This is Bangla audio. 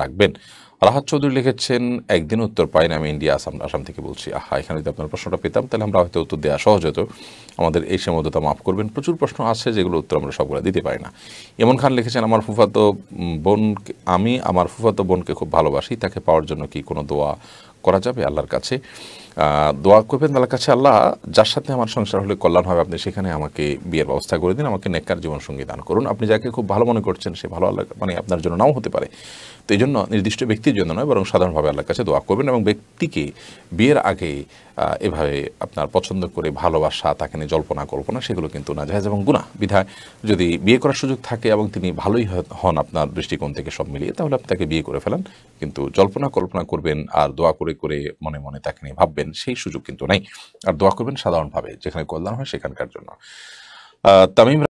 রাখবেন রাহাত চৌধুরী লিখেছেন একদিন উত্তর পাই না আমি ইন্ডিয়া আসাম আসাম থেকে বলছি আহা এখানে যদি আপনার প্রশ্নটা পেতাম তাহলে আমরা হয়তো উত্তর দেওয়া সহজ হতো আমাদের এই সীমাবদ্ধতা মাফ করবেন প্রচুর প্রশ্ন আছে যেগুলো উত্তর আমরা সবগুলো দিতে পারি না এমন খান লিখেছেন আমার ফুফাতো বোন আমি আমার ফুফাতো বোনকে খুব ভালোবাসি তাকে পাওয়ার জন্য কি কোনো দোয়া করা যাবে আল্লাহর কাছে দোয়া করবেন তাহলে কাছে আল্লাহ যার সাথে আমার সংসার হলে কল্যাণ হবে আপনি সেখানে আমাকে বিয়ের ব্যবস্থা করে দিন আমাকে নেককার জীবনসঙ্গী দান করুন আপনি যাকে খুব ভালো মনে করছেন সে ভালো আল্লাহ মানে আপনার জন্য নাও হতে পারে তো এই জন্য নির্দিষ্ট ব্যক্তির জন্য নয় বরং সাধারণভাবে আল্লাহর কাছে দোয়া করবেন এবং ব্যক্তিকে বিয়ের আগে এভাবে আপনার পছন্দ করে ভালোবাসা তাকে নিয়ে জল্পনা কল্পনা সেগুলো কিন্তু না যায় এবং গুণা বিধায় যদি বিয়ে করার সুযোগ থাকে এবং তিনি ভালোই হন আপনার দৃষ্টিকোণ থেকে সব মিলিয়ে তাহলে আপনি তাকে বিয়ে করে ফেলেন কিন্তু জল্পনা কল্পনা করবেন আর দোয়া করে করে মনে মনে তাকে নিয়ে ভাববেন করবেন সেই সুযোগ কিন্তু নাই আর দোয়া করবেন সাধারণভাবে যেখানে কল্যাণ হয় সেখানকার জন্য তামিম